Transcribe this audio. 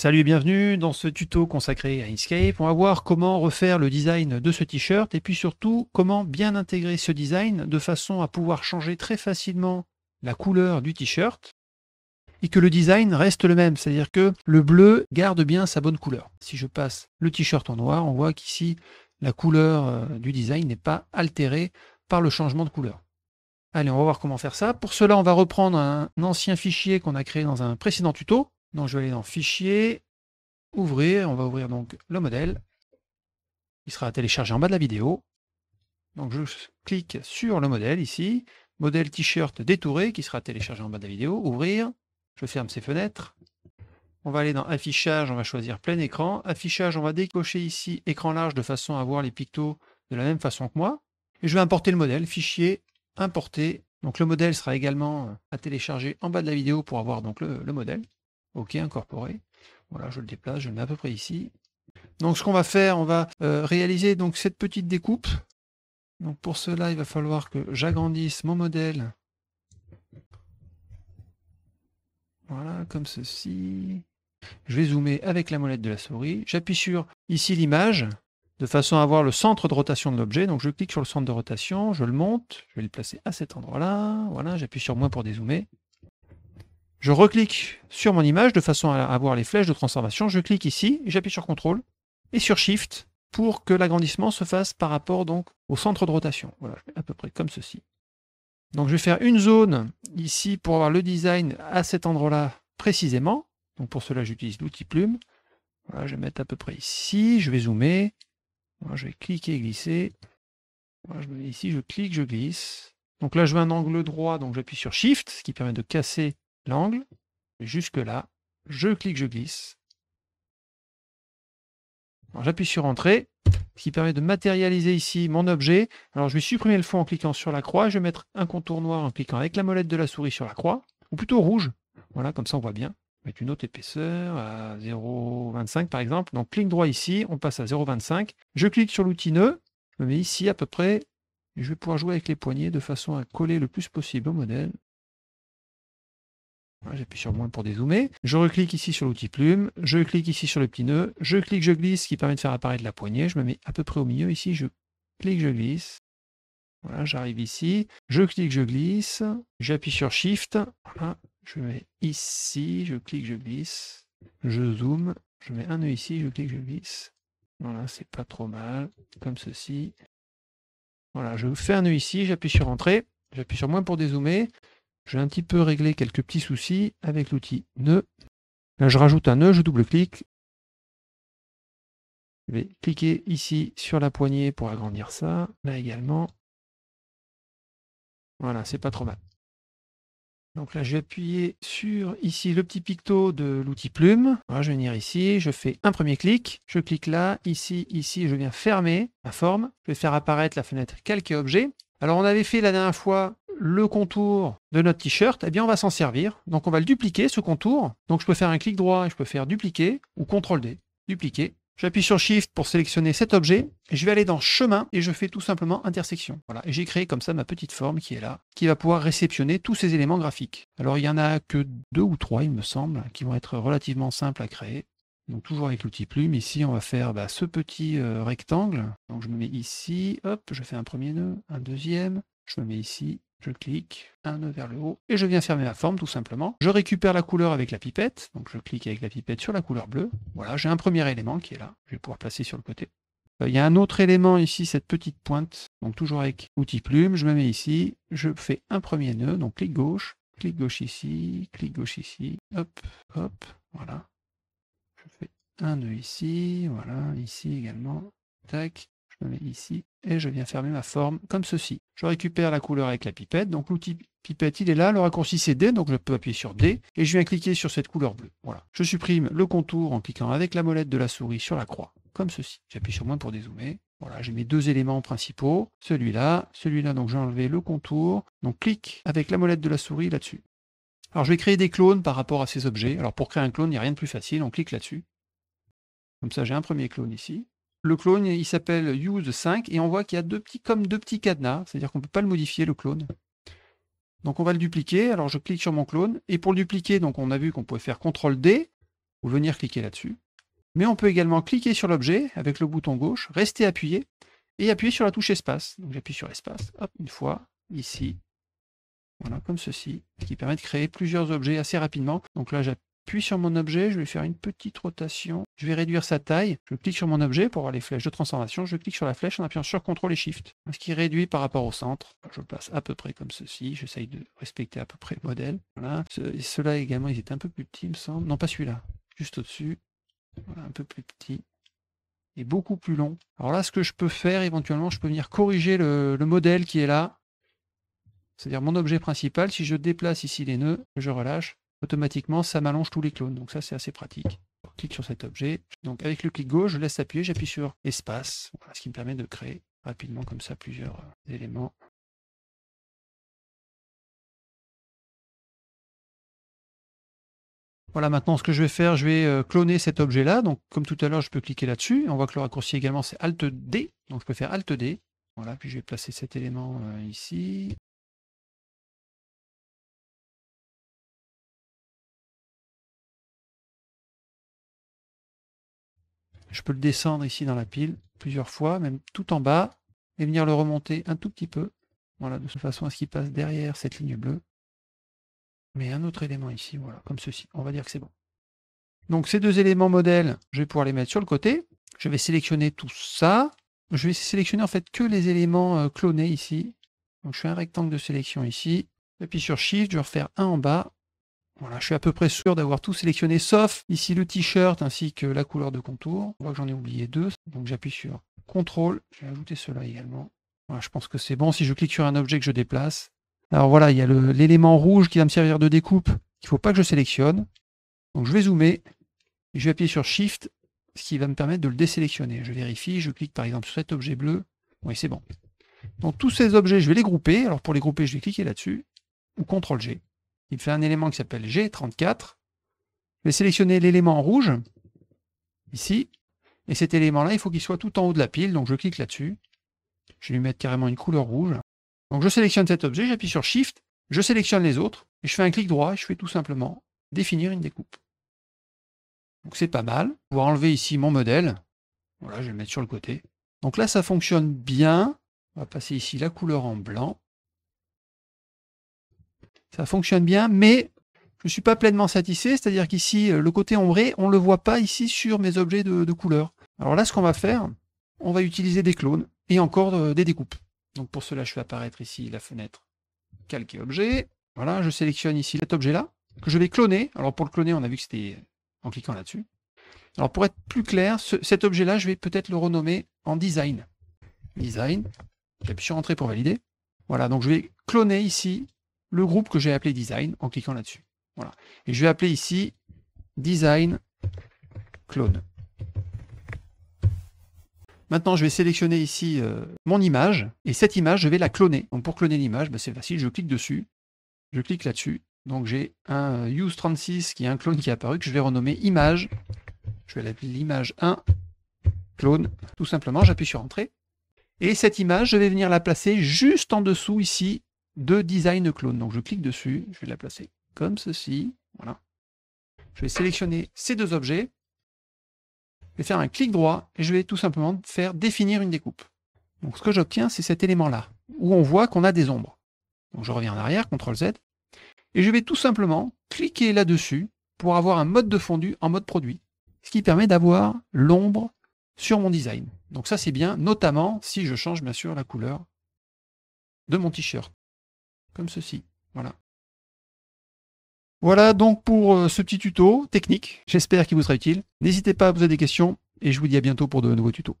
Salut et bienvenue dans ce tuto consacré à Inkscape. On va voir comment refaire le design de ce t-shirt et puis surtout comment bien intégrer ce design de façon à pouvoir changer très facilement la couleur du t-shirt et que le design reste le même, c'est-à-dire que le bleu garde bien sa bonne couleur. Si je passe le t-shirt en noir, on voit qu'ici la couleur euh, du design n'est pas altérée par le changement de couleur. Allez, on va voir comment faire ça. Pour cela, on va reprendre un ancien fichier qu'on a créé dans un précédent tuto donc je vais aller dans Fichier, Ouvrir, on va ouvrir donc le modèle. Il sera téléchargé en bas de la vidéo. Donc je clique sur le modèle ici, modèle t-shirt détouré qui sera téléchargé en bas de la vidéo, ouvrir, je ferme ces fenêtres. On va aller dans affichage, on va choisir plein écran. Affichage, on va décocher ici écran large de façon à voir les pictos de la même façon que moi. Et je vais importer le modèle, fichier, importer. Donc le modèle sera également à télécharger en bas de la vidéo pour avoir donc le modèle. OK, incorporé. Voilà, je le déplace, je le mets à peu près ici. Donc ce qu'on va faire, on va euh, réaliser donc cette petite découpe. Donc pour cela, il va falloir que j'agrandisse mon modèle. Voilà, comme ceci. Je vais zoomer avec la molette de la souris. J'appuie sur ici l'image de façon à avoir le centre de rotation de l'objet. Donc je clique sur le centre de rotation, je le monte, je vais le placer à cet endroit-là. Voilà, j'appuie sur moins pour dézoomer. Je reclique sur mon image de façon à avoir les flèches de transformation. Je clique ici, j'appuie sur CTRL et sur SHIFT pour que l'agrandissement se fasse par rapport donc au centre de rotation. Voilà, à peu près comme ceci. Donc je vais faire une zone ici pour avoir le design à cet endroit-là précisément. Donc pour cela, j'utilise l'outil plume. Voilà, je vais mettre à peu près ici, je vais zoomer. je vais cliquer et glisser. Moi je mets ici, je clique, je glisse. Donc là, je veux un angle droit, donc j'appuie sur Shift, ce qui permet de casser l'angle. Jusque-là, je clique, je glisse. J'appuie sur Entrée, ce qui permet de matérialiser ici mon objet. Alors je vais supprimer le fond en cliquant sur la croix. Je vais mettre un contour noir en cliquant avec la molette de la souris sur la croix, ou plutôt rouge. Voilà, comme ça on voit bien. Mettre une autre épaisseur à 0,25 par exemple. Donc clic droit ici, on passe à 0,25. Je clique sur l'outil nœud, je me mets ici à peu près. je vais pouvoir jouer avec les poignées de façon à coller le plus possible au modèle. J'appuie sur moins pour dézoomer. Je reclique ici sur l'outil plume. Je clique ici sur le petit nœud. Je clique, je glisse, ce qui permet de faire apparaître la poignée. Je me mets à peu près au milieu ici. Je clique, je glisse. Voilà, j'arrive ici. Je clique, je glisse. J'appuie sur Shift. Voilà. Je mets ici. Je clique, je glisse. Je zoome. Je mets un nœud ici. Je clique, je glisse. Voilà, c'est pas trop mal. Comme ceci. Voilà, je fais un nœud ici. J'appuie sur Entrée. J'appuie sur moins pour dézoomer. Je vais un petit peu réglé quelques petits soucis avec l'outil nœud. Là, je rajoute un nœud, je double-clique. Je vais cliquer ici sur la poignée pour agrandir ça. Là également. Voilà, c'est pas trop mal. Donc là, je vais appuyer sur ici le petit picto de l'outil plume. je vais venir ici, je fais un premier clic, je clique là, ici, ici, je viens fermer la forme. Je vais faire apparaître la fenêtre calque objet. Alors on avait fait la dernière fois le contour de notre t-shirt, et eh bien on va s'en servir. Donc on va le dupliquer, ce contour. Donc je peux faire un clic droit et je peux faire dupliquer ou CTRL D, dupliquer. J'appuie sur Shift pour sélectionner cet objet. Et je vais aller dans chemin et je fais tout simplement intersection. Voilà, et j'ai créé comme ça ma petite forme qui est là, qui va pouvoir réceptionner tous ces éléments graphiques. Alors il y en a que deux ou trois, il me semble, qui vont être relativement simples à créer. Donc toujours avec l'outil plume, ici on va faire bah, ce petit euh, rectangle. Donc je me mets ici, hop, je fais un premier nœud, un deuxième, je me mets ici, je clique, un nœud vers le haut, et je viens fermer la forme tout simplement. Je récupère la couleur avec la pipette, donc je clique avec la pipette sur la couleur bleue. Voilà, j'ai un premier élément qui est là, je vais pouvoir placer sur le côté. Euh, il y a un autre élément ici, cette petite pointe, donc toujours avec l'outil plume, je me mets ici, je fais un premier nœud, donc clic gauche, clic gauche ici, clic gauche ici, hop, hop, voilà je fais un nœud ici, voilà, ici également, tac, je me mets ici, et je viens fermer ma forme comme ceci. Je récupère la couleur avec la pipette, donc l'outil pipette il est là, le raccourci c'est D, donc je peux appuyer sur D, et je viens cliquer sur cette couleur bleue. Voilà. Je supprime le contour en cliquant avec la molette de la souris sur la croix, comme ceci. J'appuie sur moins pour dézoomer. Voilà, j'ai mes deux éléments principaux, celui-là, celui-là, donc j'ai enlevé le contour, donc clique avec la molette de la souris là-dessus. Alors je vais créer des clones par rapport à ces objets. Alors pour créer un clone, il n'y a rien de plus facile, on clique là-dessus. Comme ça, j'ai un premier clone ici. Le clone, il s'appelle use5 et on voit qu'il y a deux petits, comme deux petits cadenas, c'est-à-dire qu'on ne peut pas le modifier, le clone. Donc on va le dupliquer, alors je clique sur mon clone, et pour le dupliquer, donc on a vu qu'on pouvait faire CTRL D, ou venir cliquer là-dessus. Mais on peut également cliquer sur l'objet avec le bouton gauche, rester appuyé, et appuyer sur la touche espace. Donc j'appuie sur espace, hop, une fois, ici, voilà, comme ceci, qui permet de créer plusieurs objets assez rapidement. Donc là, j'appuie sur mon objet, je vais faire une petite rotation, je vais réduire sa taille, je clique sur mon objet pour avoir les flèches de transformation, je clique sur la flèche en appuyant sur CTRL et SHIFT, ce qui réduit par rapport au centre. Je le place à peu près comme ceci, j'essaye de respecter à peu près le modèle. Voilà, ceux-là également, ils étaient un peu plus petits, il me semble. Non, pas celui-là, juste au-dessus. Voilà, un peu plus petit et beaucoup plus long. Alors là, ce que je peux faire éventuellement, je peux venir corriger le modèle qui est là c'est-à-dire mon objet principal, si je déplace ici les nœuds, je relâche, automatiquement ça m'allonge tous les clones. Donc ça c'est assez pratique. Je clique sur cet objet. Donc avec le clic gauche, je laisse appuyer, j'appuie sur espace, ce qui me permet de créer rapidement comme ça plusieurs euh, éléments. Voilà, maintenant, ce que je vais faire, je vais euh, cloner cet objet-là. Donc, comme tout à l'heure, je peux cliquer là-dessus. On voit que le raccourci également, c'est Alt-D. Donc, je peux faire Alt-D. Voilà, puis je vais placer cet élément euh, ici. Je peux le descendre ici dans la pile plusieurs fois, même tout en bas, et venir le remonter un tout petit peu. Voilà, de façon à ce qu'il passe derrière cette ligne bleue. Mais un autre élément ici, voilà, comme ceci. On va dire que c'est bon. Donc ces deux éléments modèles, je vais pouvoir les mettre sur le côté. Je vais sélectionner tout ça. Je vais sélectionner en fait que les éléments euh, clonés ici. Donc je fais un rectangle de sélection ici. J'appuie sur Shift, je vais refaire un en bas. Voilà, je suis à peu près sûr d'avoir tout sélectionné, sauf ici le t-shirt ainsi que la couleur de contour. On voit que j'en ai oublié deux, donc j'appuie sur CTRL. Je vais ajouter cela également. je pense que c'est bon. Si je clique sur un objet que je déplace, alors voilà, il y a l'élément rouge qui va me servir de découpe, Il ne faut pas que je sélectionne. Donc je vais zoomer, et je vais appuyer sur Shift, ce qui va me permettre de le désélectionner. Je vérifie, je clique par exemple sur cet objet bleu. Oui, c'est bon. Donc tous ces objets, je vais les grouper. Alors pour les grouper, je vais cliquer là-dessus, ou CTRL-G. Il fait un élément qui s'appelle G34. Je vais sélectionner l'élément rouge, ici, et cet élément-là, il faut qu'il soit tout en haut de la pile, donc je clique là-dessus. Je vais lui mettre carrément une couleur rouge. Donc je sélectionne cet objet, j'appuie sur Shift, je sélectionne les autres, et je fais un clic droit, et je fais tout simplement définir une découpe. Donc c'est pas mal. Je enlever ici mon modèle. Voilà, je vais le mettre sur le côté. Donc là, ça fonctionne bien. On va passer ici la couleur en blanc ça fonctionne bien, mais je ne suis pas pleinement satisfait, c'est-à-dire qu'ici, euh, le côté ombré, on ne le voit pas ici sur mes objets de, couleur. Alors là, ce qu'on va faire, on va utiliser des clones et encore euh, des découpes. Donc pour cela, je fais apparaître ici la fenêtre calquer objet. Voilà, je sélectionne ici cet objet-là, que je vais cloner. Alors pour le cloner, on a vu que c'était en cliquant là-dessus. Alors pour être plus clair, cet objet-là, je vais peut-être le renommer en design. Design, j'appuie sur Entrée pour valider. Voilà, donc je vais cloner ici le groupe que j'ai appelé design en cliquant là-dessus. Voilà. Et je vais appeler ici design clone. Maintenant, je vais sélectionner ici euh, mon image et cette image, je vais la cloner. Donc pour cloner l'image, bah, c'est facile, je clique dessus, je clique là-dessus. Donc j'ai un euh, use36 qui est un clone qui est apparu que je vais renommer image. Je vais l'appeler l'image 1 clone. Tout simplement, j'appuie sur entrée. Et cette image, je vais venir la placer juste en dessous ici de design clone. Donc je clique dessus, je vais la placer comme ceci. Voilà. Je vais sélectionner ces deux objets. Je vais faire un clic droit et je vais tout simplement faire définir une découpe. Donc ce que j'obtiens, c'est cet élément-là, où on voit qu'on a des ombres. Donc je reviens en arrière, CTRL Z, et je vais tout simplement cliquer là-dessus pour avoir un mode de fondu en mode produit, ce qui permet d'avoir l'ombre sur mon design. Donc ça c'est bien, notamment si je change bien sûr la couleur de mon t-shirt comme ceci. Voilà. Voilà donc pour euh, ce petit tuto technique. J'espère qu'il vous sera utile. N'hésitez pas à poser des questions et je vous dis à bientôt pour de nouveaux tutos.